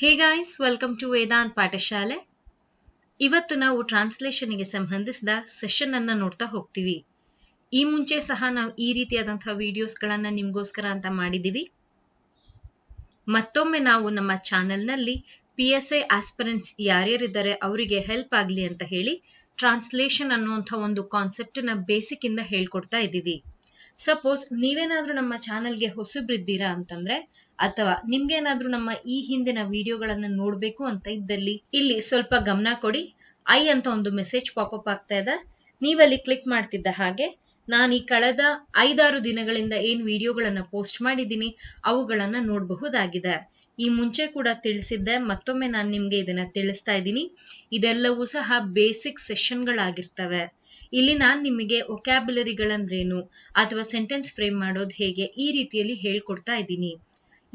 Hey guys welcome to Vedant ಪಾಠಶಾಲೆ ಇವತ್ತು ನಾವು ಟ್ರಾನ್ಸ್ಲೇಷನ್ಗೆ ಸಂಬಂಧಿಸಿದ ಸೆಷನ್ ಅನ್ನ ನೋಡ್ತಾ ಹೋಗ್ತೀವಿ ಈ ಮುಂಚೆ ಸಹ ನಾವು ಈ ರೀತಿಯಾದಂತಹ ವಿಡಿಯೋಸ್ಗಳನ್ನ ನಿಮ್ಗೋಸ್ಕರ ಅಂತ ಮಾಡಿದೀವಿ ಮತ್ತೊಮ್ಮೆ ನಾವು ನಮ್ಮ ಚಾನೆಲ್ನಲ್ಲಿ ಪಿ ಎಸ್ ಐ ಆಸ್ಪರೆನ್ಸ್ ಯಾರ್ಯಾರಿದ್ದಾರೆ ಅವರಿಗೆ ಹೆಲ್ಪ್ ಆಗಲಿ ಅಂತ ಹೇಳಿ ಟ್ರಾನ್ಸ್ಲೇಷನ್ ಅನ್ನುವಂಥ ಒಂದು ಕಾನ್ಸೆಪ್ಟ್ ನ ಬೇಸಿಕ್ ಇಂದ ಹೇಳ್ಕೊಡ್ತಾ ಇದೀವಿ ಸಪೋಸ್ ನೀವೇನಾದ್ರೂ ನಮ್ಮ ಚಾನೆಲ್ಗೆ ಹೊಸಬ್ರಿದ್ದೀರಾ ಅಂತಂದ್ರೆ ಅಥವಾ ನಿಮ್ಗೇನಾದ್ರೂ ನಮ್ಮ ಈ ಹಿಂದಿನ ವಿಡಿಯೋಗಳನ್ನ ನೋಡ್ಬೇಕು ಅಂತ ಇದ್ದಲ್ಲಿ ಇಲ್ಲಿ ಸ್ವಲ್ಪ ಗಮನ ಕೊಡಿ ಐ ಅಂತ ಒಂದು ಮೆಸೇಜ್ ಪಾಪಪ್ ಆಗ್ತಾ ಇದೆ ನೀವಲ್ಲಿ ಕ್ಲಿಕ್ ಮಾಡ್ತಿದ್ದ ಹಾಗೆ ನಾನು ಈ ಕಳೆದ ಐದಾರು ದಿನಗಳಿಂದ ಏನ್ ವಿಡಿಯೋಗಳನ್ನ ಪೋಸ್ಟ್ ಮಾಡಿದ್ದೀನಿ ಅವುಗಳನ್ನ ನೋಡಬಹುದಾಗಿದೆ ಈ ಮುಂಚೆ ಕೂಡ ತಿಳಿಸಿದ್ದೆ ಮತ್ತೊಮ್ಮೆ ನಾನು ನಿಮ್ಗೆ ಇದನ್ನ ತಿಳಿಸ್ತಾ ಇದ್ದೀನಿ ಇದೆಲ್ಲವೂ ಸಹ ಬೇಸಿಕ್ ಸೆಷನ್ಗಳಾಗಿರ್ತವೆ ಇಲ್ಲಿ ನಾನು ನಿಮಗೆ ಒಕ್ಯಾಬುಲರಿಗಳಂದ್ರೇನು ಅಥವಾ ಸೆಂಟೆನ್ಸ್ ಫ್ರೇಮ್ ಮಾಡೋದು ಹೇಗೆ ಈ ರೀತಿಯಲ್ಲಿ ಹೇಳ್ಕೊಡ್ತಾ ಇದ್ದೀನಿ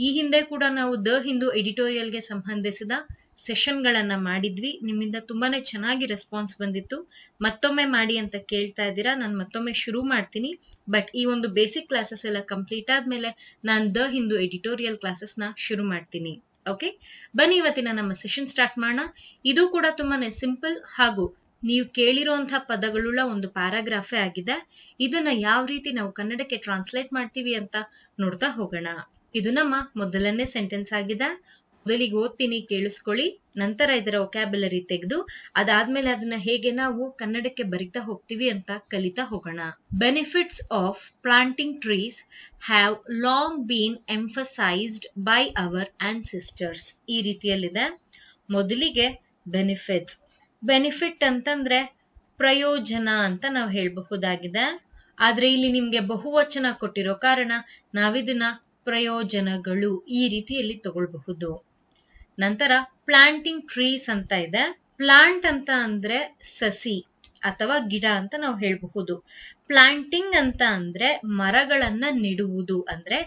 ಈ ಹಿಂದೆ ಕೂಡ ನಾವು ದ ಹಿಂದೂ ಎಡಿಟೋರಿಯಲ್ ಗೆ ಸಂಬಂಧಿಸಿದ ಸೆಷನ್ಗಳನ್ನು ಮಾಡಿದ್ವಿ ನಿಮ್ಮಿಂದ ತುಂಬಾನೇ ಚೆನ್ನಾಗಿ ರೆಸ್ಪಾನ್ಸ್ ಬಂದಿತ್ತು ಮತ್ತೊಮ್ಮೆ ಮಾಡಿ ಅಂತ ಕೇಳ್ತಾ ಇದ್ದೀರಾ ನಾನು ಮತ್ತೊಮ್ಮೆ ಶುರು ಮಾಡ್ತೀನಿ ಬಟ್ ಈ ಒಂದು ಬೇಸಿಕ್ ಕ್ಲಾಸಸ್ ಎಲ್ಲ ಕಂಪ್ಲೀಟ್ ಆದ್ಮೇಲೆ ನಾನು ದ ಹಿಂದೂ ಎಡಿಟೋರಿಯಲ್ ನ ಶುರು ಮಾಡ್ತೀನಿ ಓಕೆ ಬನ್ನಿ ಇವತ್ತಿನ ನಮ್ಮ ಸೆಷನ್ ಸ್ಟಾರ್ಟ್ ಮಾಡೋಣ ಇದು ಕೂಡ ತುಂಬಾನೇ ಸಿಂಪಲ್ ಹಾಗೂ ನೀವು ಕೇಳಿರುವಂತಹ ಪದಗಳುಳ್ಳ ಒಂದು ಪ್ಯಾರಾಗ್ರಾಫೇ ಆಗಿದೆ ಇದನ್ನ ಯಾವ ರೀತಿ ನಾವು ಕನ್ನಡಕ್ಕೆ ಟ್ರಾನ್ಸ್ಲೇಟ್ ಮಾಡ್ತೀವಿ ಅಂತ ನೋಡ್ತಾ ಹೋಗೋಣ ಇದು ನಮ್ಮ ಮೊದಲನೇ ಸೆಂಟೆನ್ಸ್ ಆಗಿದೆ ಮೊದಲಿಗೆ ಓದ್ತೀನಿ ಕೇಳಿಸ್ಕೊಳ್ಳಿ ನಂತರ ಇದರ ಒಕ್ಯಾಬುಲರಿ ತೆಗೆದು ಅದಾದ್ಮೇಲೆ ಅದನ್ನ ಹೇಗೆ ನಾವು ಕನ್ನಡಕ್ಕೆ ಬರಿತಾ ಹೋಗ್ತೀವಿ ಅಂತ ಕಲಿತಾ ಹೋಗೋಣ benefits of planting trees have long been emphasized by our sisters ಈ ರೀತಿಯಲ್ಲಿದೆ ಮೊದಲಿಗೆ ಬೆನಿಫಿಟ್ಸ್ ಬೆನಿಫಿಟ್ ಅಂತಂದ್ರೆ ಪ್ರಯೋಜನ ಅಂತ ನಾವು ಹೇಳಬಹುದಾಗಿದೆ ಆದ್ರೆ ಇಲ್ಲಿ ನಿಮ್ಗೆ ಬಹುವಚನ ಕೊಟ್ಟಿರೋ ಕಾರಣ ನಾವಿದನ್ನ ಪ್ರಯೋಜನಗಳು ಈ ರೀತಿಯಲ್ಲಿ ತಗೊಳ್ಬಹುದು ನಂತರ ಪ್ಲಾಂಟಿಂಗ್ ಟ್ರೀಸ್ ಅಂತ ಇದೆ ಪ್ಲಾಂಟ್ ಅಂತ ಅಂದ್ರೆ ಸಸಿ ಅಥವಾ ಗಿಡ ಅಂತ ನಾವು ಹೇಳಬಹುದು ಪ್ಲಾಂಟಿಂಗ್ ಅಂತ ಅಂದ್ರೆ ಮರಗಳನ್ನ ನೆಡುವುದು ಅಂದ್ರೆ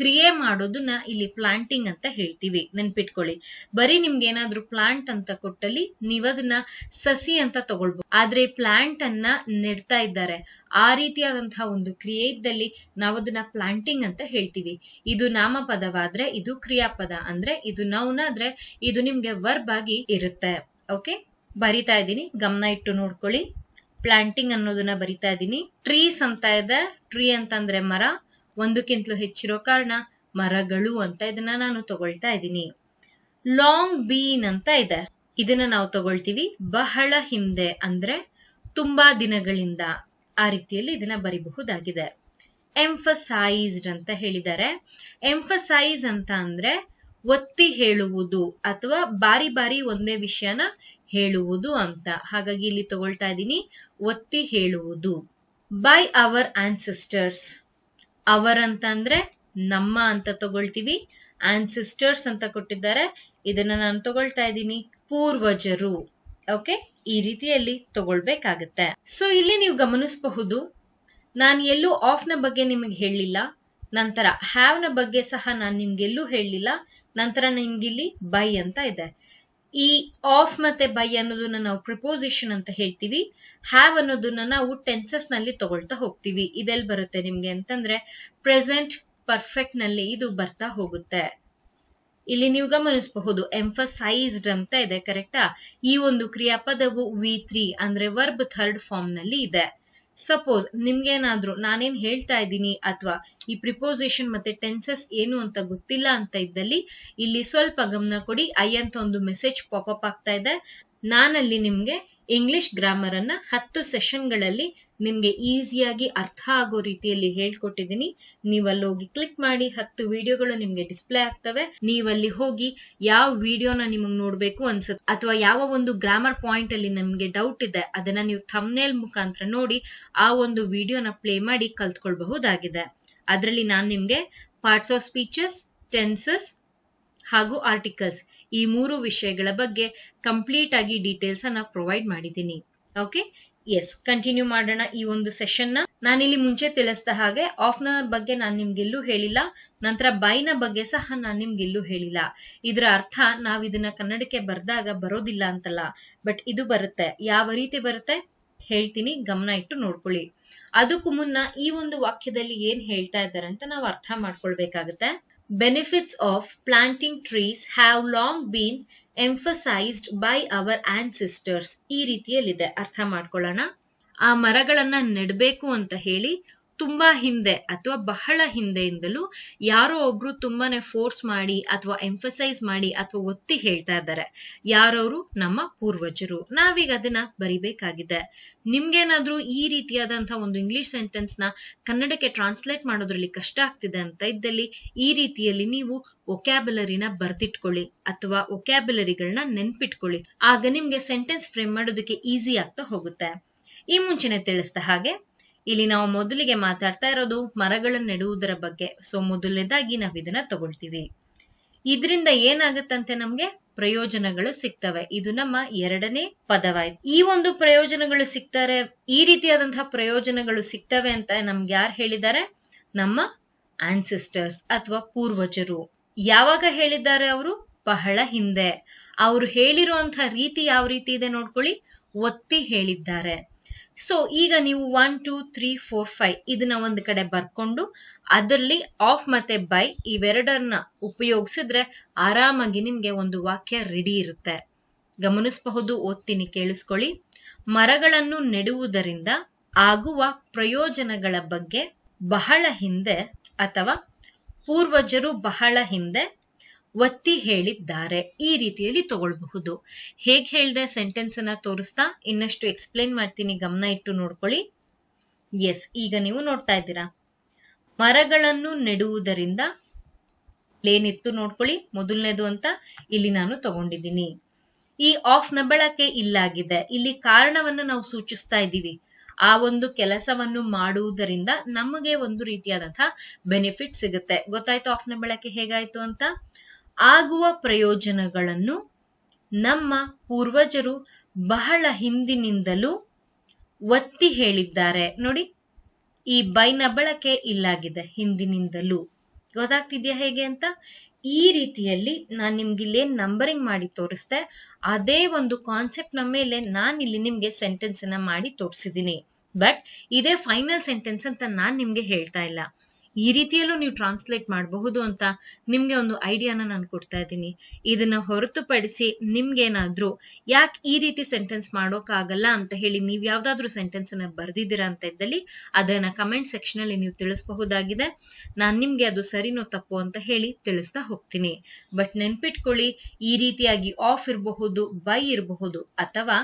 ಕ್ರಿಯೆ ಮಾಡೋದನ್ನ ಇಲ್ಲಿ ಪ್ಲಾಂಟಿಂಗ್ ಅಂತ ಹೇಳ್ತೀವಿ ನೆನ್ಪಿಟ್ಕೊಳ್ಳಿ ಬರೀ ನಿಮ್ಗೆ ಏನಾದ್ರು ಪ್ಲಾಂಟ್ ಅಂತ ಕೊಟ್ಟಲ್ಲಿ ನೀವದನ್ನ ಸಸಿ ಅಂತ ತಗೊಳ್ಬಹುದು ಆದ್ರೆ ಪ್ಲಾಂಟ್ ಅನ್ನ ನೆಡ್ತಾ ಇದ್ದಾರೆ ಆ ರೀತಿಯಾದಂತಹ ಒಂದು ಕ್ರಿಯೆ ಇದ್ದಲ್ಲಿ ನಾವದನ್ನ ಪ್ಲಾಂಟಿಂಗ್ ಅಂತ ಹೇಳ್ತೀವಿ ಇದು ನಾಮಪದವಾದ್ರೆ ಇದು ಕ್ರಿಯಾಪದ ಅಂದ್ರೆ ಇದು ನೌನ್ ಆದ್ರೆ ಇದು ನಿಮ್ಗೆ ವರ್ಬ್ ಆಗಿ ಇರುತ್ತೆ ಓಕೆ ಬರಿತಾ ಇದ್ದೀನಿ ಗಮನ ಇಟ್ಟು ನೋಡ್ಕೊಳ್ಳಿ ಪ್ಲಾಂಟಿಂಗ್ ಅನ್ನೋದನ್ನ ಬರಿತಾ ಇದ್ದೀನಿ ಟ್ರೀಸ್ ಅಂತ ಇದೆ ಟ್ರೀ ಅಂತಂದ್ರೆ ಮರ ಒಂದಕ್ಕಿಂತಲೂ ಹೆಚ್ಚಿರೋ ಕಾರಣ ಮರಗಳು ಅಂತ ಇದನ್ನ ನಾನು ತಗೊಳ್ತಾ ಇದ್ದೀನಿ ಲಾಂಗ್ ಬೀನ್ ಅಂತ ಇದೆ ಇದನ್ನ ನಾವು ತಗೊಳ್ತೀವಿ ಬಹಳ ಹಿಂದೆ ಅಂದ್ರೆ ತುಂಬಾ ದಿನಗಳಿಂದ ಆ ರೀತಿಯಲ್ಲಿ ಇದನ್ನ ಬರಿಬಹುದಾಗಿದೆ ಎಂಫಸೈಸ್ಡ್ ಅಂತ ಹೇಳಿದ್ದಾರೆ ಎಂಫಸೈಸ್ ಅಂತ ಅಂದ್ರೆ ಒತ್ತಿ ಹೇಳುವುದು ಅಥವಾ ಬಾರಿ ಬಾರಿ ಒಂದೇ ವಿಷಯನ ಹೇಳುವುದು ಅಂತ ಹಾಗಾಗಿ ಇಲ್ಲಿ ತಗೊಳ್ತಾ ಇದ್ದೀನಿ ಒತ್ತಿ ಹೇಳುವುದು ಬೈ ಅವರ್ ಆನ್ಸೆಸ್ಟರ್ಸ್ ಅವರ್ ಅಂತಂದ್ರೆ ನಮ್ಮ ಅಂತ ತಗೊಳ್ತೀವಿ ಸಿಸ್ಟರ್ಸ್ ಅಂತ ಕೊಟ್ಟಿದ್ದಾರೆ ಇದನ್ನ ನಾನು ತಗೊಳ್ತಾ ಇದ್ದೀನಿ ಪೂರ್ವಜರು ಓಕೆ ಈ ರೀತಿಯಲ್ಲಿ ತಗೊಳ್ಬೇಕಾಗತ್ತೆ ಸೊ ಇಲ್ಲಿ ನೀವು ಗಮನಿಸಬಹುದು ನಾನು ಎಲ್ಲೂ ಆಫ್ ನ ಬಗ್ಗೆ ನಿಮಗೆ ಹೇಳಲಿಲ್ಲ ನಂತರ ಹ್ಯಾವ್ ನ ಬಗ್ಗೆ ಸಹ ನಾನು ನಿಮ್ಗೆಲ್ಲೂ ಹೇಳಿಲ್ಲ ನಂತರ ಇಲ್ಲಿ ಬೈ ಅಂತ ಇದೆ ಈ ಆಫ್ ಮತ್ತೆ ಬೈ ಅನ್ನೋದನ್ನ ನಾವು ಪ್ರಿಪೋಸಿಷನ್ ಅಂತ ಹೇಳ್ತೀವಿ ಹ್ಯಾವ್ ಅನ್ನೋದನ್ನ ನಾವು ಟೆನ್ಸಸ್ ನಲ್ಲಿ ತಗೊಳ್ತಾ ಹೋಗ್ತೀವಿ ಇದೆಲ್ಲ ಬರುತ್ತೆ ನಿಮ್ಗೆ ಅಂತಂದ್ರೆ ಪ್ರೆಸೆಂಟ್ ಪರ್ಫೆಕ್ಟ್ ನಲ್ಲಿ ಇದು ಬರ್ತಾ ಹೋಗುತ್ತೆ ಇಲ್ಲಿ ನೀವು ಗಮನಿಸಬಹುದು ಎಂಫಸೈಸ್ಡ್ ಅಂತ ಇದೆ ಕರೆಕ್ಟಾ ಈ ಒಂದು ಕ್ರಿಯಾಪದವು ವಿ ತ್ರೀ ಅಂದ್ರೆ ವರ್ಬ್ ಥರ್ಡ್ ಫಾರ್ಮ್ ನಲ್ಲಿ ಇದೆ ಸಪೋಸ್ ನಿಮ್ಗೇನಾದ್ರೂ ನಾನೇನ್ ಹೇಳ್ತಾ ಇದ್ದೀನಿ ಅಥವಾ ಈ ಪ್ರಿಪೋಸಿಷನ್ ಮತ್ತೆ ಟೆನ್ಸಸ್ ಏನು ಅಂತ ಗೊತ್ತಿಲ್ಲ ಅಂತ ಇದ್ದಲ್ಲಿ ಇಲ್ಲಿ ಸ್ವಲ್ಪ ಗಮನ ಕೊಡಿ ಐ ಅಂತ ಒಂದು ಮೆಸೇಜ್ ಪಾಪಪ್ ಆಗ್ತಾ ಇದೆ ನಾನಲ್ಲಿ ನಿಮಗೆ ಇಂಗ್ಲಿಷ್ ಗ್ರಾಮರ್ ಅನ್ನ ಹತ್ತು ಸೆಷನ್ಗಳಲ್ಲಿ ನಿಮಗೆ ಈಸಿಯಾಗಿ ಅರ್ಥ ಆಗೋ ರೀತಿಯಲ್ಲಿ ಹೇಳ್ಕೊಟ್ಟಿದ್ದೀನಿ ನೀವಲ್ಲಿ ಹೋಗಿ ಕ್ಲಿಕ್ ಮಾಡಿ ಹತ್ತು ವಿಡಿಯೋಗಳು ನಿಮಗೆ ಡಿಸ್ಪ್ಲೇ ಆಗ್ತವೆ ನೀವಲ್ಲಿ ಹೋಗಿ ಯಾವ ವಿಡಿಯೋನ ನಿಮಗೆ ನೋಡಬೇಕು ಅನ್ಸುತ್ತೆ ಅಥವಾ ಯಾವ ಒಂದು ಗ್ರಾಮರ್ ಪಾಯಿಂಟ್ ಅಲ್ಲಿ ನಮಗೆ ಡೌಟ್ ಇದೆ ಅದನ್ನ ನೀವು ಥಮ್ನೇಲ್ ಮುಖಾಂತರ ನೋಡಿ ಆ ಒಂದು ವಿಡಿಯೋನ ಪ್ಲೇ ಮಾಡಿ ಕಲ್ತ್ಕೊಳ್ಬಹುದಾಗಿದೆ ಅದರಲ್ಲಿ ನಾನು ನಿಮಗೆ ಪಾರ್ಟ್ಸ್ ಆಫ್ ಸ್ಪೀಚಸ್ ಟೆನ್ಸಸ್ ಹಾಗೂ ಆರ್ಟಿಕಲ್ಸ್ ಈ ಮೂರು ವಿಷಯಗಳ ಬಗ್ಗೆ ಕಂಪ್ಲೀಟ್ ಆಗಿ ಡೀಟೇಲ್ಸ್ ಅನ್ನ ಪ್ರೊವೈಡ್ ಮಾಡಿದ್ದೀನಿ ಓಕೆ ಎಸ್ ಕಂಟಿನ್ಯೂ ಮಾಡೋಣ ಈ ಒಂದು ಸೆಷನ್ನ ನಾನಿಲ್ಲಿ ಮುಂಚೆ ತಿಳಿಸಿದ ಹಾಗೆ ಆಫ್ನ ಬಗ್ಗೆ ನಾನು ನಿಮ್ಗೆಲ್ಲೂ ಹೇಳಿಲ್ಲ ನಂತರ ಬೈನ ಬಗ್ಗೆ ಸಹ ನಾನು ನಿಮ್ಗೆಲ್ಲೂ ಹೇಳಿಲ್ಲ ಇದರ ಅರ್ಥ ನಾವು ಇದನ್ನ ಕನ್ನಡಕ್ಕೆ ಬರ್ದಾಗ ಬರೋದಿಲ್ಲ ಅಂತಲ್ಲ ಬಟ್ ಇದು ಬರುತ್ತೆ ಯಾವ ರೀತಿ ಬರುತ್ತೆ ಹೇಳ್ತೀನಿ ಗಮನ ಇಟ್ಟು ನೋಡ್ಕೊಳ್ಳಿ ಅದಕ್ಕೂ ಮುನ್ನ ಈ ಒಂದು ವಾಕ್ಯದಲ್ಲಿ ಏನ್ ಹೇಳ್ತಾ ಇದ್ದಾರೆ ಅಂತ ನಾವು ಅರ್ಥ ಮಾಡ್ಕೊಳ್ಬೇಕಾಗತ್ತೆ benefits of planting trees have long been emphasized by our ancestors. ಈ ರೀತಿಯಲ್ಲಿದೆ ಅರ್ಥ ಮಾಡ್ಕೊಳ್ಳೋಣ ಆ ಮರಗಳನ್ನ ನೆಡಬೇಕು ಅಂತ ಹೇಳಿ ತುಂಬಾ ಹಿಂದೆ ಅಥವಾ ಬಹಳ ಹಿಂದೆಯಿಂದಲೂ ಯಾರೋ ಒಬ್ರು ತುಂಬಾನೇ ಫೋರ್ಸ್ ಮಾಡಿ ಅಥವಾ ಎಂಫಸೈಸ್ ಮಾಡಿ ಅಥವಾ ಒತ್ತಿ ಹೇಳ್ತಾ ಇದ್ದಾರೆ ಯಾರವರು ನಮ್ಮ ಪೂರ್ವಜರು ನಾವೀಗ ಅದನ್ನ ಬರಿಬೇಕಾಗಿದೆ ನಿಮ್ಗೇನಾದ್ರೂ ಈ ರೀತಿಯಾದಂತಹ ಒಂದು ಇಂಗ್ಲಿಷ್ ಸೆಂಟೆನ್ಸ್ ನ ಕನ್ನಡಕ್ಕೆ ಟ್ರಾನ್ಸ್ಲೇಟ್ ಮಾಡೋದ್ರಲ್ಲಿ ಕಷ್ಟ ಆಗ್ತಿದೆ ಅಂತ ಇದ್ದಲ್ಲಿ ಈ ರೀತಿಯಲ್ಲಿ ನೀವು ಒಕ್ಯಾಬುಲರಿನ ಬರ್ತಿಟ್ಕೊಳ್ಳಿ ಅಥವಾ ಒಕ್ಯಾಬುಲರಿಗಳನ್ನ ನೆನ್ಪಿಟ್ಕೊಳ್ಳಿ ಆಗ ನಿಮ್ಗೆ ಸೆಂಟೆನ್ಸ್ ಫ್ರೇಮ್ ಮಾಡೋದಕ್ಕೆ ಈಸಿ ಆಗ್ತಾ ಹೋಗುತ್ತೆ ಈ ಮುಂಚೆನೆ ತಿಳಿಸ್ತಾ ಹಾಗೆ ಇಲ್ಲಿ ನಾವು ಮೊದಲಿಗೆ ಮಾತಾಡ್ತಾ ಇರೋದು ಮರಗಳನ್ನ ನೆಡುವುದರ ಬಗ್ಗೆ ಸೊ ಮೊದಲನೇದಾಗಿ ನಾವು ಇದನ್ನ ತಗೊಳ್ತೀವಿ ಇದರಿಂದ ಏನಾಗುತ್ತಂತೆ ನಮ್ಗೆ ಪ್ರಯೋಜನಗಳು ಸಿಗ್ತವೆ ಇದು ನಮ್ಮ ಎರಡನೇ ಪದವಾಯ್ತು ಈ ಒಂದು ಪ್ರಯೋಜನಗಳು ಸಿಗ್ತಾರೆ ಈ ರೀತಿಯಾದಂತಹ ಪ್ರಯೋಜನಗಳು ಸಿಗ್ತವೆ ಅಂತ ನಮ್ಗೆ ಯಾರು ಹೇಳಿದ್ದಾರೆ ನಮ್ಮ ಆನ್ಸಿಸ್ಟರ್ಸ್ ಅಥವಾ ಪೂರ್ವಜರು ಯಾವಾಗ ಹೇಳಿದ್ದಾರೆ ಅವರು ಬಹಳ ಹಿಂದೆ ಅವ್ರು ಹೇಳಿರುವಂತಹ ರೀತಿ ಯಾವ ರೀತಿ ಇದೆ ನೋಡ್ಕೊಳ್ಳಿ ಒತ್ತಿ ಹೇಳಿದ್ದಾರೆ ಸೊ ಈಗ ನೀವು one two three four five ಇದನ್ನ ಒಂದು ಕಡೆ ಬರ್ಕೊಂಡು ಅದರಲ್ಲಿ ಆಫ್ ಮತ್ತೆ ಬೈ ಇವೆರಡನ್ನ ಉಪಯೋಗಿಸಿದ್ರೆ ಆರಾಮಾಗಿ ನಿಮ್ಗೆ ಒಂದು ವಾಕ್ಯ ರೆಡಿ ಇರುತ್ತೆ ಗಮನಿಸಬಹುದು ಓದ್ತೀನಿ ಕೇಳಿಸ್ಕೊಳ್ಳಿ ಮರಗಳನ್ನು ನೆಡುವುದರಿಂದ ಆಗುವ ಪ್ರಯೋಜನಗಳ ಬಗ್ಗೆ ಬಹಳ ಹಿಂದೆ ಅಥವಾ ಪೂರ್ವಜರು ಬಹಳ ಹಿಂದೆ ಒತ್ತಿ ಹೇಳಿದ್ದಾರೆ ಈ ರೀತಿಯಲ್ಲಿ ತಗೊಳ್ಬಹುದು ಹೇಳ್ದೆ ಸೆಂಟೆನ್ಸ್ ಅನ್ನ ತೋರಿಸ್ತಾ ಇನ್ನಷ್ಟು ಎಕ್ಸ್ಪ್ಲೇನ್ ಮಾಡ್ತೀನಿ ಗಮನ ಇಟ್ಟು ನೋಡ್ಕೊಳ್ಳಿ ಎಸ್ ಈಗ ನೀವು ನೋಡ್ತಾ ಇದ್ದೀರಾ ಮರಗಳನ್ನು ನೆಡುವುದರಿಂದ ಏನಿತ್ತು ನೋಡ್ಕೊಳ್ಳಿ ಮೊದಲನೇದು ಅಂತ ಇಲ್ಲಿ ನಾನು ತಗೊಂಡಿದ್ದೀನಿ ಈ ಆಫ್ನ ಬಳಕೆ ಇಲ್ಲಾಗಿದೆ ಇಲ್ಲಿ ಕಾರಣವನ್ನು ನಾವು ಸೂಚಿಸ್ತಾ ಇದ್ದೀವಿ ಆ ಒಂದು ಕೆಲಸವನ್ನು ಮಾಡುವುದರಿಂದ ನಮಗೆ ಒಂದು ರೀತಿಯಾದಂತಹ ಬೆನಿಫಿಟ್ ಸಿಗುತ್ತೆ ಗೊತ್ತಾಯ್ತು ಆಫ್ನ ಬಳಕೆ ಹೇಗಾಯ್ತು ಅಂತ ಆಗುವ ಪ್ರಯೋಜನಗಳನ್ನು ನಮ್ಮ ಪೂರ್ವಜರು ಬಹಳ ಹಿಂದಿನಿಂದಲೂ ಒತ್ತಿ ಹೇಳಿದ್ದಾರೆ ನೋಡಿ ಈ ಬೈನ ಬಳಕೆ ಇಲ್ಲಾಗಿದೆ ಹಿಂದಿನಿಂದಲೂ ಗೊತ್ತಾಗ್ತಿದ್ಯಾ ಹೇಗೆ ಅಂತ ಈ ರೀತಿಯಲ್ಲಿ ನಾನು ನಿಮ್ಗೆ ಏನ್ ನಂಬರಿಂಗ್ ಮಾಡಿ ತೋರಿಸ್ದೆ ಅದೇ ಒಂದು ಕಾನ್ಸೆಪ್ಟ್ ನ ಮೇಲೆ ನಾನು ಇಲ್ಲಿ ನಿಮ್ಗೆ ಸೆಂಟೆನ್ಸ್ ಅನ್ನ ಮಾಡಿ ತೋರಿಸಿದ್ದೀನಿ ಬಟ್ ಇದೇ ಫೈನಲ್ ಸೆಂಟೆನ್ಸ್ ಅಂತ ನಾನು ನಿಮ್ಗೆ ಹೇಳ್ತಾ ಇಲ್ಲ ಈ ರೀತಿಯಲ್ಲೂ ನೀವು ಟ್ರಾನ್ಸ್ಲೇಟ್ ಮಾಡಬಹುದು ಅಂತ ನಿಮ್ಗೆ ಒಂದು ಐಡಿಯಾನ ನಾನು ಕೊಡ್ತಾ ಇದ್ದೀನಿ ಇದನ್ನ ಹೊರತುಪಡಿಸಿ ನಿಮ್ಗೇನಾದ್ರೂ ಯಾಕೆ ಈ ರೀತಿ ಸೆಂಟೆನ್ಸ್ ಮಾಡೋಕಾಗಲ್ಲ ಅಂತ ಹೇಳಿ ನೀವು ಯಾವ್ದಾದ್ರೂ ಸೆಂಟೆನ್ಸ್ ಅನ್ನ ಬರ್ದಿದ್ದೀರಾ ಅಂತ ಇದ್ದಲ್ಲಿ ಅದನ್ನ ಕಮೆಂಟ್ ಸೆಕ್ಷನ್ ಅಲ್ಲಿ ನೀವು ತಿಳಿಸಬಹುದಾಗಿದೆ ನಾನ್ ನಿಮ್ಗೆ ಅದು ಸರಿನೋ ತಪ್ಪು ಅಂತ ಹೇಳಿ ತಿಳಿಸ್ತಾ ಹೋಗ್ತೀನಿ ಬಟ್ ನೆನ್ಪಿಟ್ಕೊಳ್ಳಿ ಈ ರೀತಿಯಾಗಿ ಆಫ್ ಇರಬಹುದು ಬೈ ಇರಬಹುದು ಅಥವಾ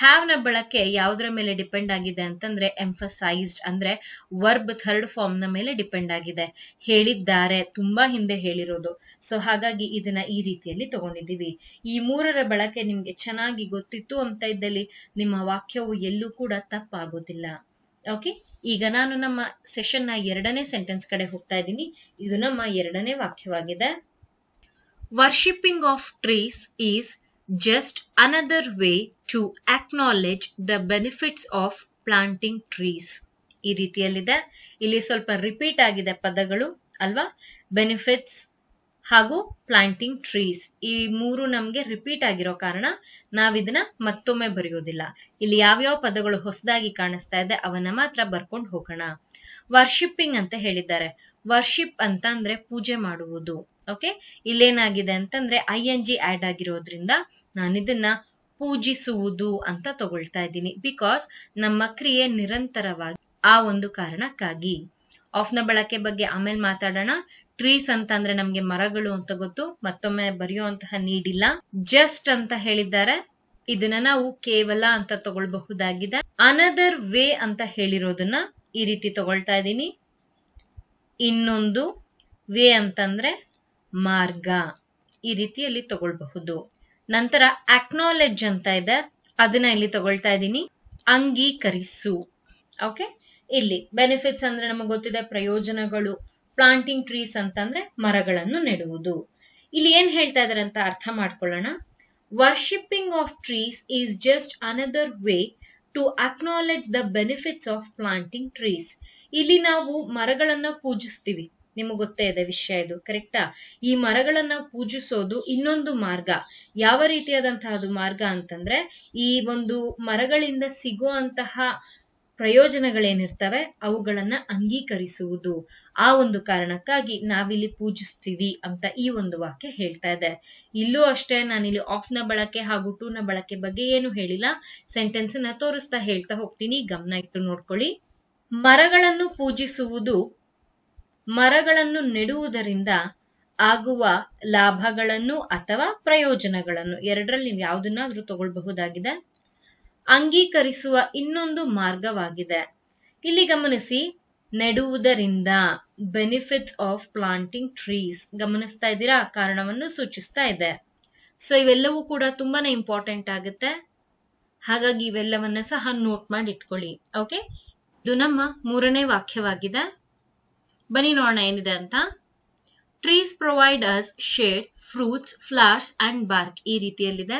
ಹ್ಯಾವ್ ನ ಬಳಕೆ ಯಾವುದರ ಮೇಲೆ ಡಿಪೆಂಡ್ ಆಗಿದೆ ಅಂತಂದ್ರೆ ಎಂಫಸೈಸ್ಡ್ ಅಂದ್ರೆ ವರ್ಬ್ ಥರ್ಡ್ ಫಾರ್ಮ್ ನ ಮೇಲೆ ಡಿಪೆಂಡ್ ಆಗಿದೆ ಹೇಳಿದ್ದಾರೆ ತುಂಬಾ ಹಿಂದೆ ಹೇಳಿರೋದು ಸೊ ಹಾಗಾಗಿ ಇದನ್ನ ಈ ರೀತಿಯಲ್ಲಿ ತಗೊಂಡಿದ್ದೀವಿ ಈ ಮೂರರ ಬಳಕೆ ನಿಮ್ಗೆ ಚೆನ್ನಾಗಿ ಗೊತ್ತಿತ್ತು ಅಂತ ಇದ್ದಲ್ಲಿ ನಿಮ್ಮ ವಾಕ್ಯವು ಎಲ್ಲೂ ಕೂಡ ತಪ್ಪಾಗೋದಿಲ್ಲ ಓಕೆ ಈಗ ನಾನು ನಮ್ಮ ಸೆಷನ್ ನ ಎರಡನೇ ಸೆಂಟೆನ್ಸ್ ಕಡೆ ಹೋಗ್ತಾ ಇದ್ದೀನಿ ಇದು ನಮ್ಮ ಎರಡನೇ ವಾಕ್ಯವಾಗಿದೆ worshipping of trees is just another way to acknowledge the benefits of planting trees ಈ ರೀತಿಯಲ್ಲಿದೆ ಇಲ್ಲಿ ಸ್ವಲ್ಪ ರಿಪೀಟ್ ಆಗಿದೆ ಪದಗಳು ಅಲ್ವಾ ಬೆನಿಫಿಟ್ಸ್ ಹಾಗೂ ಪ್ಲಾಂಟಿಂಗ್ ಟ್ರೀಸ್ ಈ ಮೂರು ನಮಗೆ ರಿಪೀಟ್ ಆಗಿರೋ ಕಾರಣ ನಾವಿದನ್ನ ಮತ್ತೊಮ್ಮೆ ಬರೆಯೋದಿಲ್ಲ ಇಲ್ಲಿ ಯಾವ್ಯಾವ ಪದಗಳು ಹೊಸದಾಗಿ ಕಾಣಿಸ್ತಾ ಇದೆ ಅವನ್ನ ಮಾತ್ರ ಬರ್ಕೊಂಡು ಹೋಗೋಣ ವರ್ಷಿಪ್ಪಿಂಗ್ ಅಂತ ಹೇಳಿದ್ದಾರೆ ವರ್ಷಿಪ್ ಅಂತ ಅಂದ್ರೆ ಪೂಜೆ ಮಾಡುವುದು ಓಕೆ ಇಲ್ಲೇನಾಗಿದೆ ಅಂತಂದ್ರೆ ಐ ಎನ್ ಜಿ ಆಡ್ ಆಗಿರೋದ್ರಿಂದ ಇದನ್ನ ಪೂಜಿಸುವುದು ಅಂತ ತಗೊಳ್ತಾ ಇದ್ದೀನಿ ಬಿಕಾಸ್ ನಮ್ಮ ಕ್ರಿಯೆ ನಿರಂತರವಾಗಿ ಆ ಒಂದು ಕಾರಣಕ್ಕಾಗಿ ಆಫ್ನ ಬಳಕೆ ಬಗ್ಗೆ ಆಮೇಲೆ ಮಾತಾಡೋಣ ಟ್ರೀಸ್ ಅಂತ ಅಂದ್ರೆ ನಮ್ಗೆ ಮರಗಳು ಅಂತ ಗೊತ್ತು ಮತ್ತೊಮ್ಮೆ ಬರೆಯುವಂತಹ ನೀಡಿಲ್ಲ ಜಸ್ಟ್ ಅಂತ ಹೇಳಿದ್ದಾರೆ ಇದನ್ನ ನಾವು ಕೇವಲ ಅಂತ ತಗೊಳ್ಬಹುದಾಗಿದೆ ಅನದರ್ ವೇ ಅಂತ ಹೇಳಿರೋದನ್ನ ಈ ರೀತಿ ತಗೊಳ್ತಾ ಇದ್ದೀನಿ ಇನ್ನೊಂದು ವೇ ಅಂತಂದ್ರೆ ಮಾರ್ಗ ಈ ರೀತಿಯಲ್ಲಿ ತಗೊಳ್ಬಹುದು ನಂತರ ಅಕ್ನಾಲೆಜ್ ಅಂತ ಇದೆ ಅದನ್ನ ಇಲ್ಲಿ ತಗೊಳ್ತಾ ಇದ್ದೀನಿ ಅಂಗೀಕರಿಸು ಓಕೆ ಇಲ್ಲಿ ಬೆನಿಫಿಟ್ಸ್ ಅಂದ್ರೆ ನಮಗೆ ಗೊತ್ತಿದೆ ಪ್ರಯೋಜನಗಳು ಪ್ಲಾಂಟಿಂಗ್ ಟ್ರೀಸ್ ಅಂತಂದ್ರೆ ಮರಗಳನ್ನು ನೆಡುವುದು ಇಲ್ಲಿ ಏನ್ ಹೇಳ್ತಾ ಇದಾರೆ ಅಂತ ಅರ್ಥ ಮಾಡ್ಕೊಳ್ಳೋಣ worshipping of trees is just another way to acknowledge the benefits of planting trees ಇಲ್ಲಿ ನಾವು ಮರಗಳನ್ನ ಪೂಜಿಸ್ತೀವಿ ನಿಮಗೆ ಗೊತ್ತೇ ಇದೆ ವಿಷಯ ಇದು ಕರೆಕ್ಟಾ ಈ ಮರಗಳನ್ನ ಪೂಜಿಸೋದು ಇನ್ನೊಂದು ಮಾರ್ಗ ಯಾವ ಅದು ಮಾರ್ಗ ಅಂತಂದ್ರೆ ಈ ಒಂದು ಮರಗಳಿಂದ ಸಿಗೋ ಪ್ರಯೋಜನಗಳೇನಿರ್ತವೆ ಅವುಗಳನ್ನ ಅಂಗೀಕರಿಸುವುದು ಆ ಒಂದು ಕಾರಣಕ್ಕಾಗಿ ನಾವಿಲ್ಲಿ ಪೂಜಿಸ್ತೀವಿ ಅಂತ ಈ ಒಂದು ವಾಕ್ಯ ಹೇಳ್ತಾ ಇದೆ ಇಲ್ಲೂ ಅಷ್ಟೇ ನಾನಿಲ್ಲಿ ಆಫ್ ನ ಬಳಕೆ ಹಾಗೂ ಟೂ ನ ಬಳಕೆ ಬಗ್ಗೆ ಏನು ಹೇಳಿಲ್ಲ ಸೆಂಟೆನ್ಸ್ ನ ತೋರಿಸ್ತಾ ಹೇಳ್ತಾ ಹೋಗ್ತೀನಿ ಗಮನ ಇಟ್ಟು ನೋಡ್ಕೊಳ್ಳಿ ಮರಗಳನ್ನು ಪೂಜಿಸುವುದು ಮರಗಳನ್ನು ನೆಡುವುದರಿಂದ ಆಗುವ ಲಾಭಗಳನ್ನು ಅಥವಾ ಪ್ರಯೋಜನಗಳನ್ನು ಎರಡರಲ್ಲಿ ನೀವು ಯಾವುದನ್ನಾದ್ರೂ ತಗೊಳ್ಬಹುದಾಗಿದೆ ಅಂಗೀಕರಿಸುವ ಇನ್ನೊಂದು ಮಾರ್ಗವಾಗಿದೆ ಇಲ್ಲಿ ಗಮನಿಸಿ ನೆಡುವುದರಿಂದ ಬೆನಿಫಿಟ್ಸ್ ಆಫ್ ಪ್ಲಾಂಟಿಂಗ್ ಟ್ರೀಸ್ ಗಮನಿಸ್ತಾ ಇದ್ದೀರಾ ಕಾರಣವನ್ನು ಸೂಚಿಸ್ತಾ ಇದೆ ಸೊ ಇವೆಲ್ಲವೂ ಕೂಡ ತುಂಬಾನೇ ಇಂಪಾರ್ಟೆಂಟ್ ಆಗುತ್ತೆ ಹಾಗಾಗಿ ಇವೆಲ್ಲವನ್ನ ಸಹ ನೋಟ್ ಮಾಡಿ ಇಟ್ಕೊಳ್ಳಿ ಓಕೆ ಇದು ನಮ್ಮ ಮೂರನೇ ವಾಕ್ಯವಾಗಿದೆ ಬನ್ನಿ ನೋಡೋಣ ಏನಿದೆ ಅಂತ trees provide us shade fruits flowers and bark ಈ ರೀತಿಯಲ್ಲಿದೆ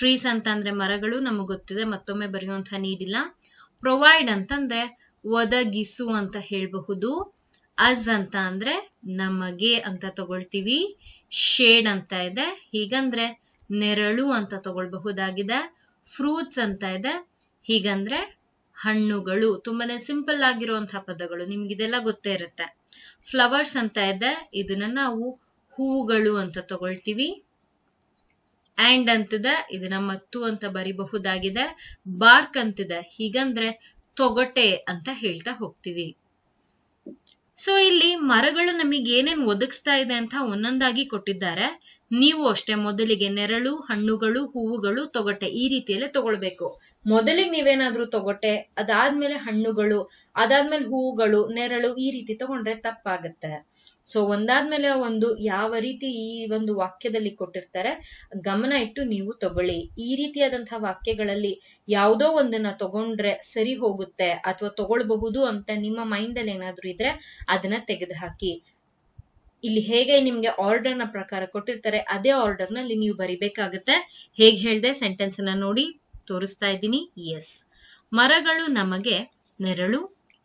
ಟ್ರೀಸ್ ಅಂತಂದ್ರೆ ಮರಗಳು ನಮಗೆ ಗೊತ್ತಿದೆ ಮತ್ತೊಮ್ಮೆ ಬರೆಯುವಂತಹ ನೀಡಿಲ್ಲ ಪ್ರೊವೈಡ್ ಅಂತಂದ್ರೆ ಒದಗಿಸು ಅಂತ ಹೇಳಬಹುದು ಅಸ್ ಅಂತ ಅಂದ್ರೆ ನಮಗೆ ಅಂತ ತಗೊಳ್ತೀವಿ ಶೇಡ್ ಅಂತ ಇದೆ ಹೀಗಂದ್ರೆ ನೆರಳು ಅಂತ ತಗೊಳ್ಬಹುದಾಗಿದೆ ಫ್ರೂಟ್ಸ್ ಅಂತ ಇದೆ ಹೀಗಂದ್ರೆ ಹಣ್ಣುಗಳು ತುಂಬಾನೇ ಸಿಂಪಲ್ ಆಗಿರುವಂತಹ ಪದಗಳು ನಿಮ್ಗೆ ಇದೆಲ್ಲ ಗೊತ್ತೇ ಇರುತ್ತೆ ಫ್ಲವರ್ಸ್ ಅಂತ ಇದೆ ಇದನ್ನ ನಾವು ಹೂವುಗಳು ಅಂತ ತಗೊಳ್ತೀವಿ ಆ್ಯಂಡ್ ಅಂತಿದೆ ಇದನ್ನ ಮತ್ತು ಅಂತ ಬರಿಬಹುದಾಗಿದೆ ಬಾರ್ಕ್ ಅಂತಿದೆ ಹೀಗಂದ್ರೆ ತೊಗಟೆ ಅಂತ ಹೇಳ್ತಾ ಹೋಗ್ತೀವಿ ಸೊ ಇಲ್ಲಿ ಮರಗಳು ನಮಗೆ ಏನೇನ್ ಒದಗಿಸ್ತಾ ಇದೆ ಅಂತ ಒಂದೊಂದಾಗಿ ಕೊಟ್ಟಿದ್ದಾರೆ ನೀವು ಅಷ್ಟೇ ಮೊದಲಿಗೆ ನೆರಳು ಹಣ್ಣುಗಳು ಹೂವುಗಳು ತೊಗಟೆ ಈ ರೀತಿಯಲ್ಲೇ ತಗೊಳ್ಬೇಕು ಮೊದಲಿಗೆ ನೀವೇನಾದ್ರೂ ತಗೊಟ್ಟೆ ಅದಾದ್ಮೇಲೆ ಹಣ್ಣುಗಳು ಅದಾದ್ಮೇಲೆ ಹೂವುಗಳು ನೆರಳು ಈ ರೀತಿ ತಗೊಂಡ್ರೆ ತಪ್ಪಾಗತ್ತೆ ಸೊ ಒಂದಾದ್ಮೇಲೆ ಒಂದು ಯಾವ ರೀತಿ ಈ ಒಂದು ವಾಕ್ಯದಲ್ಲಿ ಕೊಟ್ಟಿರ್ತಾರೆ ಗಮನ ಇಟ್ಟು ನೀವು ತಗೊಳ್ಳಿ ಈ ರೀತಿಯಾದಂತಹ ವಾಕ್ಯಗಳಲ್ಲಿ ಯಾವುದೋ ಒಂದನ್ನ ತಗೊಂಡ್ರೆ ಸರಿ ಹೋಗುತ್ತೆ ಅಥವಾ ತಗೊಳ್ಬಹುದು ಅಂತ ನಿಮ್ಮ ಮೈಂಡ್ ಅಲ್ಲಿ ಏನಾದ್ರು ಇದ್ರೆ ಅದನ್ನ ತೆಗೆದು ಹಾಕಿ ಇಲ್ಲಿ ಹೇಗೆ ನಿಮ್ಗೆ ಆರ್ಡರ್ನ ಪ್ರಕಾರ ಕೊಟ್ಟಿರ್ತಾರೆ ಅದೇ ಆರ್ಡರ್ನಲ್ಲಿ ನೀವು ಬರಿಬೇಕಾಗತ್ತೆ ಹೇಗೆ ಹೇಳ್ದೆ ಸೆಂಟೆನ್ಸ್ ನೋಡಿ ತೋರಿಸ್ತಾ ಇದ್ದೀನಿ ಎಸ್ ಮರಗಳು ನಮಗೆ ನೆರಳು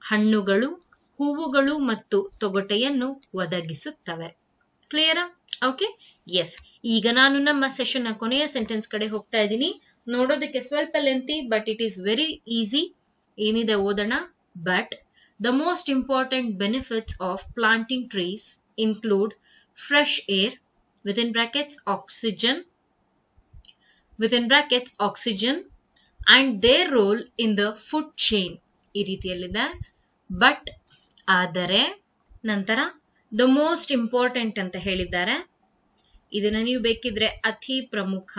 ಹಣ್ಣುಗಳು ಹೂವುಗಳು ಮತ್ತು ತೊಗಟೆಯನ್ನು ಒದಗಿಸುತ್ತವೆ ಕ್ಲಿಯರ್ ಓಕೆ ಎಸ್ ಈಗ ನಾನು ನಮ್ಮ ಸೆಷನ್ ಕೊನೆಯ ಸೆಂಟೆನ್ಸ್ ಕಡೆ ಹೋಗ್ತಾ ಇದ್ದೀನಿ ನೋಡೋದಕ್ಕೆ ಸ್ವಲ್ಪ lengthy but it is very easy ಏನಿದೆ ಓದೋಣ but the most important benefits of planting trees include fresh air within brackets oxygen within brackets oxygen and their role in the food chain ಈ ರೀತಿಯಲ್ಲಿದೆ but ಆದರೆ ನಂತರ the most important ಅಂತ ಹೇಳಿದ್ದಾರೆ ಇದನ್ನು ನೀವು ಬೇಕಿದ್ರೆ ಅತಿ ಪ್ರಮುಖ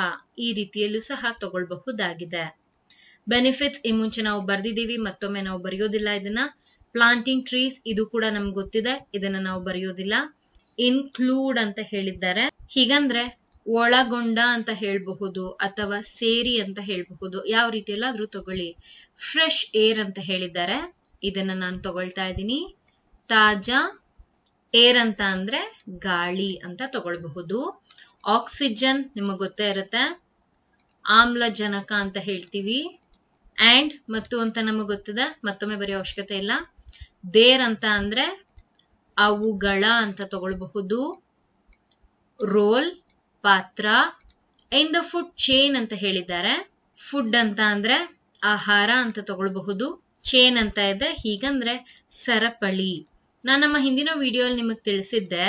ಈ ರೀತಿಯಲ್ಲೂ ಸಹ ತಗೊಳ್ಬಹುದಾಗಿದೆ ಬೆನಿಫಿಟ್ಸ್ ಈ ಮುಂಚೆ ನಾವು ಬರೆದಿದ್ದೀವಿ ಮತ್ತೊಮ್ಮೆ ನಾವು ಬರೆಯೋದಿಲ್ಲ ಇದನ್ನ ಪ್ಲಾಂಟಿಂಗ್ ಟ್ರೀಸ್ ಇದು ಕೂಡ ನಮ್ಗೆ ಗೊತ್ತಿದೆ ಇದನ್ನ ನಾವು ಬರೆಯೋದಿಲ್ಲ ಇನ್ಕ್ಲೂಡ್ ಅಂತ ಹೇಳಿದ್ದಾರೆ ಹೀಗಂದ್ರೆ ಒಳಗೊಂಡ ಅಂತ ಹೇಳಬಹುದು ಅಥವಾ ಸೇರಿ ಅಂತ ಹೇಳಬಹುದು ಯಾವ ರೀತಿ ತಗೊಳ್ಳಿ ಫ್ರೆಶ್ ಏರ್ ಅಂತ ಹೇಳಿದ್ದಾರೆ ಇದನ್ನ ನಾನು ತಗೊಳ್ತಾ ಇದ್ದೀನಿ ತಾಜಾ ಏರ್ ಅಂತ ಅಂದ್ರೆ ಗಾಳಿ ಅಂತ ತಗೊಳ್ಬಹುದು ಆಕ್ಸಿಜನ್ ನಿಮಗೆ ಗೊತ್ತೇ ಇರುತ್ತೆ ಆಮ್ಲಜನಕ ಅಂತ ಹೇಳ್ತೀವಿ ಅಂಡ್ ಮತ್ತು ಅಂತ ನಮಗೆ ಗೊತ್ತಿದೆ ಮತ್ತೊಮ್ಮೆ ಬರೆಯೋ ಅವಶ್ಯಕತೆ ಇಲ್ಲ ದೇರ್ ಅಂತ ಅಂದ್ರೆ ಅವುಗಳ ಅಂತ ತಗೊಳ್ಬಹುದು ರೋಲ್ ಪಾತ್ರ ಇನ್ ದ ಫುಡ್ ಚೇನ್ ಅಂತ ಹೇಳಿದ್ದಾರೆ ಫುಡ್ ಅಂತ ಅಂದ್ರೆ ಆಹಾರ ಅಂತ ತಗೊಳ್ಬಹುದು ಚೇನ್ ಅಂತ ಇದೆ ಹೀಗಂದ್ರೆ ಸರಪಳಿ ನಾನು ನಮ್ಮ ಹಿಂದಿನ ವಿಡಿಯೋಲಿ ನಿಮಗೆ ತಿಳಿಸಿದ್ದೆ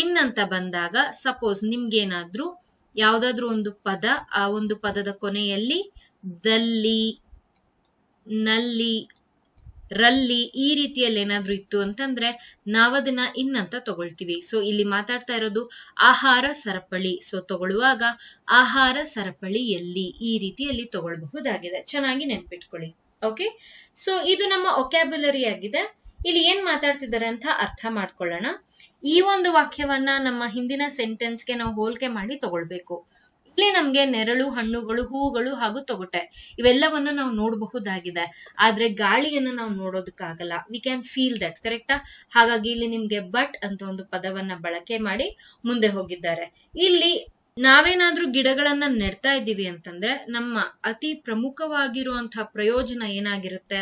ಇನ್ ಅಂತ ಬಂದಾಗ ಸಪೋಸ್ ನಿಮ್ಗೇನಾದ್ರೂ ಯಾವುದಾದ್ರೂ ಒಂದು ಪದ ಆ ಒಂದು ಪದದ ಕೊನೆಯಲ್ಲಿ ದಲ್ಲಿ ನಲ್ಲಿ ರಲ್ಲಿ ಈ ರೀತಿಯಲ್ಲಿ ಏನಾದ್ರೂ ಇತ್ತು ಅಂತಂದ್ರೆ ನಾವದನ್ನ ಇನ್ನಂತ ತಗೊಳ್ತೀವಿ ಸೊ ಇಲ್ಲಿ ಮಾತಾಡ್ತಾ ಇರೋದು ಆಹಾರ ಸರಪಳಿ ಸೊ ತಗೊಳ್ಳುವಾಗ ಆಹಾರ ಸರಪಳಿಯಲ್ಲಿ ಈ ರೀತಿಯಲ್ಲಿ ತಗೊಳ್ಬಹುದಾಗಿದೆ ಚೆನ್ನಾಗಿ ನೆನ್ಪಿಟ್ಕೊಳ್ಳಿ ಓಕೆ ಸೊ ಇದು ನಮ್ಮ ಒಕ್ಯಾಬುಲರಿ ಆಗಿದೆ ಇಲ್ಲಿ ಏನ್ ಮಾತಾಡ್ತಿದ್ದಾರೆ ಅಂತ ಅರ್ಥ ಮಾಡ್ಕೊಳ್ಳೋಣ ಈ ಒಂದು ವಾಕ್ಯವನ್ನ ನಮ್ಮ ಹಿಂದಿನ ಸೆಂಟೆನ್ಸ್ಗೆ ನಾವು ಹೋಲ್ಕೆ ಮಾಡಿ ತಗೊಳ್ಬೇಕು ಇಲ್ಲಿ ನಮ್ಗೆ ನೆರಳು ಹಣ್ಣುಗಳು ಹೂಗಳು ಹಾಗೂ ತೊಗಟೆ ಇವೆಲ್ಲವನ್ನು ನಾವು ನೋಡಬಹುದಾಗಿದೆ ಆದ್ರೆ ಗಾಳಿಯನ್ನು ನಾವು ನೋಡೋದಕ್ಕಾಗಲ್ಲ ವಿ ಕ್ಯಾನ್ ಫೀಲ್ ದಟ್ ಕರೆಕ್ಟಾ ಹಾಗಾಗಿ ಇಲ್ಲಿ ನಿಮ್ಗೆ ಬಟ್ ಅಂತ ಒಂದು ಪದವನ್ನ ಬಳಕೆ ಮಾಡಿ ಮುಂದೆ ಹೋಗಿದ್ದಾರೆ ಇಲ್ಲಿ ನಾವೇನಾದ್ರೂ ಗಿಡಗಳನ್ನ ನೆಡ್ತಾ ಇದ್ದೀವಿ ಅಂತಂದ್ರೆ ನಮ್ಮ ಅತಿ ಪ್ರಮುಖವಾಗಿರುವಂತಹ ಪ್ರಯೋಜನ ಏನಾಗಿರುತ್ತೆ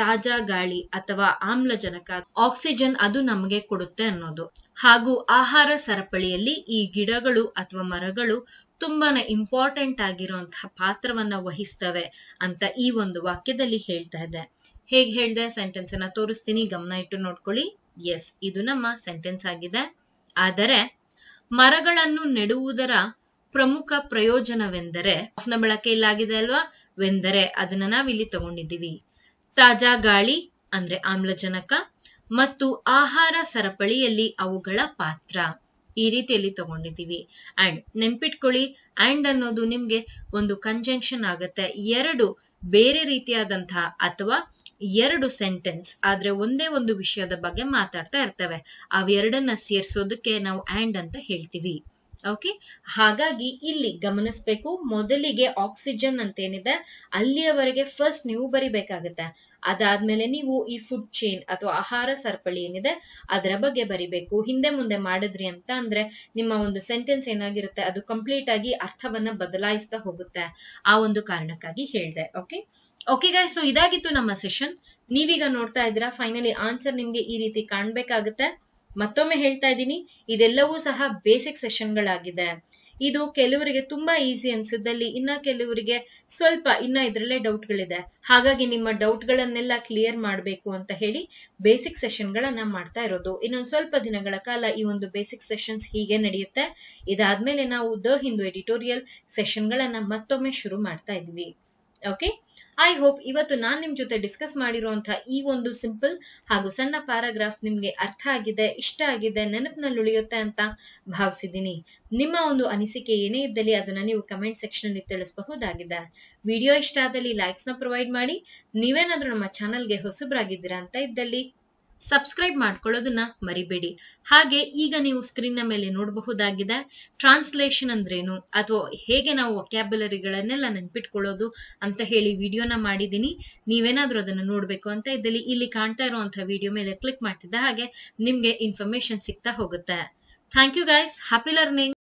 ತಾಜಾ ಗಾಳಿ ಅಥವಾ ಆಮ್ಲಜನಕ ಆಕ್ಸಿಜನ್ ಅದು ನಮಗೆ ಕೊಡುತ್ತೆ ಅನ್ನೋದು ಹಾಗೂ ಆಹಾರ ಸರಪಳಿಯಲ್ಲಿ ಈ ಗಿಡಗಳು ಅಥವಾ ಮರಗಳು ತುಂಬಾನೇ ಇಂಪಾರ್ಟೆಂಟ್ ಆಗಿರುವಂತಹ ಪಾತ್ರವನ್ನ ವಹಿಸ್ತವೆ ಅಂತ ಈ ಒಂದು ವಾಕ್ಯದಲ್ಲಿ ಹೇಳ್ತಾ ಇದೆ ಹೇಗೆ ಹೇಳ್ದೆ ಸೆಂಟೆನ್ಸ್ ಅನ್ನ ತೋರಿಸ್ತೀನಿ ಗಮನ ಇಟ್ಟು ನೋಡ್ಕೊಳ್ಳಿ ಎಸ್ ಇದು ನಮ್ಮ ಸೆಂಟೆನ್ಸ್ ಆಗಿದೆ ಆದರೆ ಮರಗಳನ್ನು ನೆಡುವುದರ ಪ್ರಮುಖ ಪ್ರಯೋಜನವೆಂದರೆ ಬಳಕೆ ಇಲ್ಲಾಗಿದೆ ಅಲ್ವಾ ವೆಂದರೆ ಅದನ್ನ ನಾವಿಲ್ಲಿ ತಗೊಂಡಿದ್ದೀವಿ ತಾಜಾ ಗಾಳಿ ಅಂದ್ರೆ ಆಮ್ಲಜನಕ ಮತ್ತು ಆಹಾರ ಸರಪಳಿಯಲ್ಲಿ ಅವುಗಳ ಪಾತ್ರ ಈ ರೀತಿಯಲ್ಲಿ ತಗೊಂಡಿದ್ದೀವಿ ಅಂಡ್ ನೆನ್ಪಿಟ್ಕೊಳ್ಳಿ ಆ್ಯಂಡ್ ಅನ್ನೋದು ನಿಮ್ಗೆ ಒಂದು ಕಂಜಂಕ್ಷನ್ ಆಗುತ್ತೆ ಎರಡು ಬೇರೆ ರೀತಿಯಾದಂತಹ ಅಥವಾ ಎರಡು ಸೆಂಟೆನ್ಸ್ ಆದ್ರೆ ಒಂದೇ ಒಂದು ವಿಷಯದ ಬಗ್ಗೆ ಮಾತಾಡ್ತಾ ಇರ್ತವೆ ಅವೆರಡನ್ನ ಸೇರ್ಸೋದಕ್ಕೆ ನಾವು ಆ್ಯಂಡ್ ಅಂತ ಹೇಳ್ತೀವಿ ಓಕೆ ಹಾಗಾಗಿ ಇಲ್ಲಿ ಗಮನಿಸ್ಬೇಕು ಮೊದಲಿಗೆ ಆಕ್ಸಿಜನ್ ಅಂತ ಏನಿದೆ ಅಲ್ಲಿಯವರೆಗೆ ಫಸ್ಟ್ ನೀವು ಬರಿಬೇಕಾಗತ್ತೆ ಅದಾದ್ಮೇಲೆ ನೀವು ಈ ಫುಡ್ ಚೈನ್ ಅಥವಾ ಆಹಾರ ಸರಪಳಿ ಏನಿದೆ ಅದರ ಬಗ್ಗೆ ಬರಿಬೇಕು ಹಿಂದೆ ಮುಂದೆ ಮಾಡಿದ್ರಿ ಅಂತ ಅಂದ್ರೆ ನಿಮ್ಮ ಒಂದು ಸೆಂಟೆನ್ಸ್ ಏನಾಗಿರುತ್ತೆ ಅದು ಕಂಪ್ಲೀಟ್ ಆಗಿ ಅರ್ಥವನ್ನ ಬದಲಾಯಿಸ್ತಾ ಹೋಗುತ್ತೆ ಆ ಒಂದು ಕಾರಣಕ್ಕಾಗಿ ಹೇಳಿದೆ ಓಕೆ ಓಕೆ ಗೈಸ್ ಸೊ ಇದಾಗಿತ್ತು ನಮ್ಮ ಸೆಷನ್ ನೀವೀಗ ನೋಡ್ತಾ ಇದ್ರ ಫೈನಲಿ ಆನ್ಸರ್ ನಿಮ್ಗೆ ಈ ರೀತಿ ಕಾಣ್ಬೇಕಾಗುತ್ತೆ ಮತ್ತೊಮ್ಮೆ ಹೇಳ್ತಾ ಇದ್ದೀನಿ ಇದೆಲ್ಲವೂ ಸಹ ಬೇಸಿಕ್ ಸೆಷನ್ ಗಳಾಗಿದೆ ಇದು ಕೆಲವರಿಗೆ ತುಂಬಾ ಈಸಿ ಅನ್ಸಿದ್ದಲ್ಲಿ ಇನ್ನ ಕೆಲವರಿಗೆ ಸ್ವಲ್ಪ ಇನ್ನ ಇದರಲ್ಲೇ ಗಳಿದೆ ಹಾಗಾಗಿ ನಿಮ್ಮ ಡೌಟ್ ಗಳನ್ನೆಲ್ಲ ಕ್ಲಿಯರ್ ಮಾಡಬೇಕು ಅಂತ ಹೇಳಿ ಬೇಸಿಕ್ ಸೆಷನ್ಗಳನ್ನ ಮಾಡ್ತಾ ಇರೋದು ಇನ್ನೊಂದು ಸ್ವಲ್ಪ ದಿನಗಳ ಕಾಲ ಈ ಒಂದು ಬೇಸಿಕ್ ಸೆಷನ್ಸ್ ಹೀಗೆ ನಡೆಯುತ್ತೆ ಇದಾದ್ಮೇಲೆ ನಾವು ದ ಹಿಂದೂ ಎಡಿಟೋರಿಯಲ್ ಸೆಷನ್ ಗಳನ್ನ ಮತ್ತೊಮ್ಮೆ ಶುರು ಮಾಡ್ತಾ ಇದ್ವಿ ಓಕೆ ಐ ಹೋಪ್ ಇವತ್ತು ನಾನು ನಿಮ್ಮ ಜೊತೆ ಡಿಸ್ಕಸ್ ಮಾಡಿರುವಂತಹ ಈ ಒಂದು ಸಿಂಪಲ್ ಹಾಗೂ ಸಣ್ಣ ಪ್ಯಾರಾಗ್ರಾಫ್ ನಿಮಗೆ ಅರ್ಥ ಆಗಿದೆ ಇಷ್ಟ ಆಗಿದೆ ನೆನಪಿನಲ್ಲಿ ಉಳಿಯುತ್ತೆ ಅಂತ ಭಾವಿಸಿದ್ದೀನಿ ನಿಮ್ಮ ಒಂದು ಅನಿಸಿಕೆ ಏನೇ ಇದ್ದಲ್ಲಿ ಅದನ್ನ ನೀವು ಕಮೆಂಟ್ ಸೆಕ್ಷನ್ ಅಲ್ಲಿ ತಿಳಿಸಬಹುದಾಗಿದೆ ವಿಡಿಯೋ ಇಷ್ಟ ಆದಲ್ಲಿ ಲೈಕ್ಸ್ ನ ಪ್ರೊವೈಡ್ ಮಾಡಿ ನೀವೇನಾದ್ರೂ ನಮ್ಮ ಗೆ ಹೊಸಬ್ರಾಗಿದ್ದೀರಾ ಅಂತ ಇದ್ದಲ್ಲಿ ಸಬ್ಸ್ಕ್ರೈಬ್ ಮಾಡ್ಕೊಳ್ಳೋದನ್ನ ಮರಿಬೇಡಿ ಹಾಗೆ ಈಗ ನೀವು ಸ್ಕ್ರೀನ್ನ ಮೇಲೆ ನೋಡಬಹುದಾಗಿದೆ ಟ್ರಾನ್ಸ್ಲೇಷನ್ ಅಂದ್ರೇನು ಅಥವಾ ಹೇಗೆ ನಾವು ವೊಕ್ಯಾಬ್ಯುಲರಿಗಳನ್ನೆಲ್ಲ ನೆನ್ಪಿಟ್ಕೊಳ್ಳೋದು ಅಂತ ಹೇಳಿ ವಿಡಿಯೋನ ಮಾಡಿದ್ದೀನಿ ನೀವೇನಾದ್ರೂ ಅದನ್ನು ನೋಡಬೇಕು ಅಂತ ಇದ್ದಲ್ಲಿ ಇಲ್ಲಿ ಕಾಣ್ತಾ ಇರುವಂತಹ ವಿಡಿಯೋ ಮೇಲೆ ಕ್ಲಿಕ್ ಮಾಡ್ತಿದ್ದ ಹಾಗೆ ನಿಮ್ಗೆ ಇನ್ಫಾರ್ಮೇಶನ್ ಸಿಗ್ತಾ ಹೋಗುತ್ತೆ thank you guys happy learning